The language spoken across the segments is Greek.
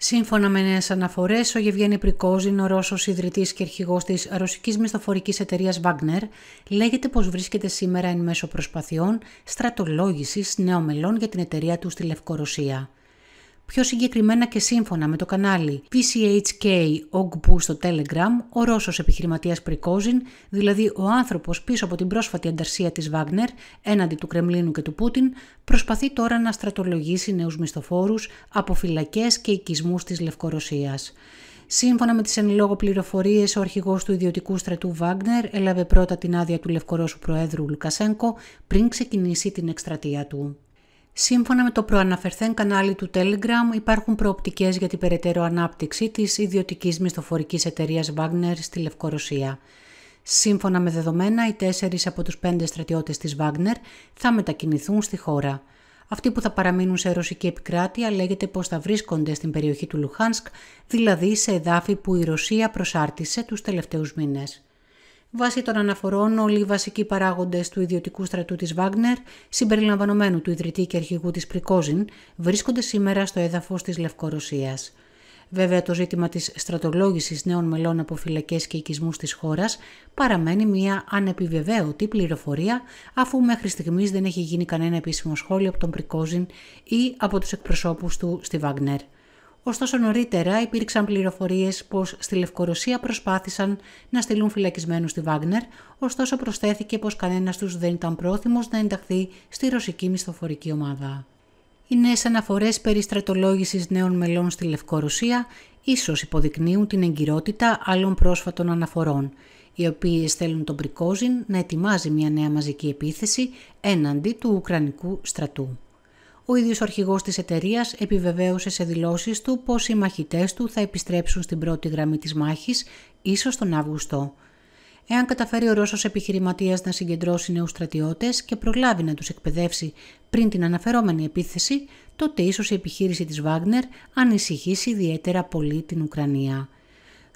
Σύμφωνα με νέες αναφορές, ο Γευγένη Πρικόζιν, ο Ρώσος ιδρυτής και αρχηγός της ρωσικής μισθοφορικής εταιρείας Wagner, λέγεται πως βρίσκεται σήμερα εν μέσω προσπαθειών στρατολόγησης νέων μελών για την εταιρεία του στη Λευκορωσία πιο συγκεκριμένα και σύμφωνα με το κανάλι PCHK Ogbu στο Telegram, ο Ρώσος επιχειρηματίας Πρικόζιν, δηλαδή ο άνθρωπος πίσω από την πρόσφατη ανταρσία της Βάγνερ έναντι του Κρεμλίνου και του Πούτιν, προσπαθεί τώρα να στρατολογήσει νέους μισθοφόρους από φυλακές και οικισμούς της Λευκορωσίας. Σύμφωνα με τις εν λόγω πληροφορίες, ο αρχηγός του ιδιωτικού στρατού Βάγκνερ έλαβε πρώτα την άδεια του Λευκορώσου Προέδρου Λουκασέγκο πριν ξεκινήσει την εκστρατεία του. Σύμφωνα με το προαναφερθέν κανάλι του Telegram, υπάρχουν προοπτικές για την περαιτέρω ανάπτυξη της ιδιωτικής μισθοφορικής εταιρείας Wagner στη Λευκορωσία. Σύμφωνα με δεδομένα, οι τέσσερις από τους πέντε στρατιώτες της Wagner θα μετακινηθούν στη χώρα. Αυτοί που θα παραμείνουν σε ρωσική επικράτεια λέγεται πως θα βρίσκονται στην περιοχή του Λουχάνσκ, δηλαδή σε εδάφη που η Ρωσία προσάρτησε τους τελευταίους μήνες. Βάσει των αναφορών, όλοι οι βασικοί παράγοντες του ιδιωτικού στρατού της Βάγνερ, συμπεριλαμβανομένου του ιδρυτή και αρχηγού της Πρικόζιν, βρίσκονται σήμερα στο έδαφος της Λευκορωσίας. Βέβαια, το ζήτημα της στρατολόγησης νέων μελών από φυλακές και οικισμούς της χώρας παραμένει μια ανεπιβεβαίωτη πληροφορία, αφού μέχρι στιγμής δεν έχει γίνει κανένα επίσημο σχόλιο από τον Πρικόζιν ή από τους εκπροσώπους του στη Βαγνέρ. Ωστόσο νωρίτερα υπήρξαν πληροφορίες πως στη Λευκορωσία προσπάθησαν να στείλουν φυλακισμένους στη Βάγνερ, ωστόσο προσθέθηκε πως κανένας τους δεν ήταν πρόθυμος να ενταχθεί στη ρωσική μισθοφορική ομάδα. Οι νέες αναφορές περί στρατολόγησης νέων μελών στη Λευκορωσία ίσως υποδεικνύουν την εγκυρότητα άλλων πρόσφατων αναφορών, οι οποίες θέλουν τον Πρικόζιν να ετοιμάζει μια νέα μαζική επίθεση έναντι του Ουκρανικού στρατού. Ο ίδιος ο αρχηγός της εταιρείας επιβεβαίωσε σε δηλώσεις του πως οι μαχητές του θα επιστρέψουν στην πρώτη γραμμή της μάχης, ίσως τον Αύγουστο. Εάν καταφέρει ο Ρώσος επιχειρηματίας να συγκεντρώσει νέους στρατιώτες και προλάβει να τους εκπαιδεύσει πριν την αναφερόμενη επίθεση, τότε ίσως η επιχείρηση της Βάγνερ ανησυχήσει ιδιαίτερα πολύ την Ουκρανία.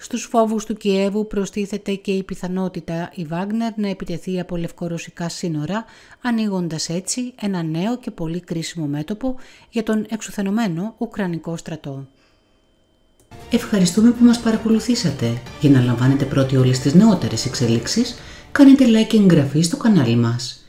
Στους φόβους του Κιέβου προστίθεται και η πιθανότητα η Βάγνερ να επιτεθεί από λευκορωσικά σύνορα, ανοίγοντας έτσι ένα νέο και πολύ κρίσιμο μέτωπο για τον εξουθενωμένο Ουκρανικό στρατό. Ευχαριστούμε που μας παρακολουθήσατε. Για να λαμβάνετε πρώτοι όλες τις νεότερες εξελίξεις, κάνετε like και εγγραφή στο κανάλι μας.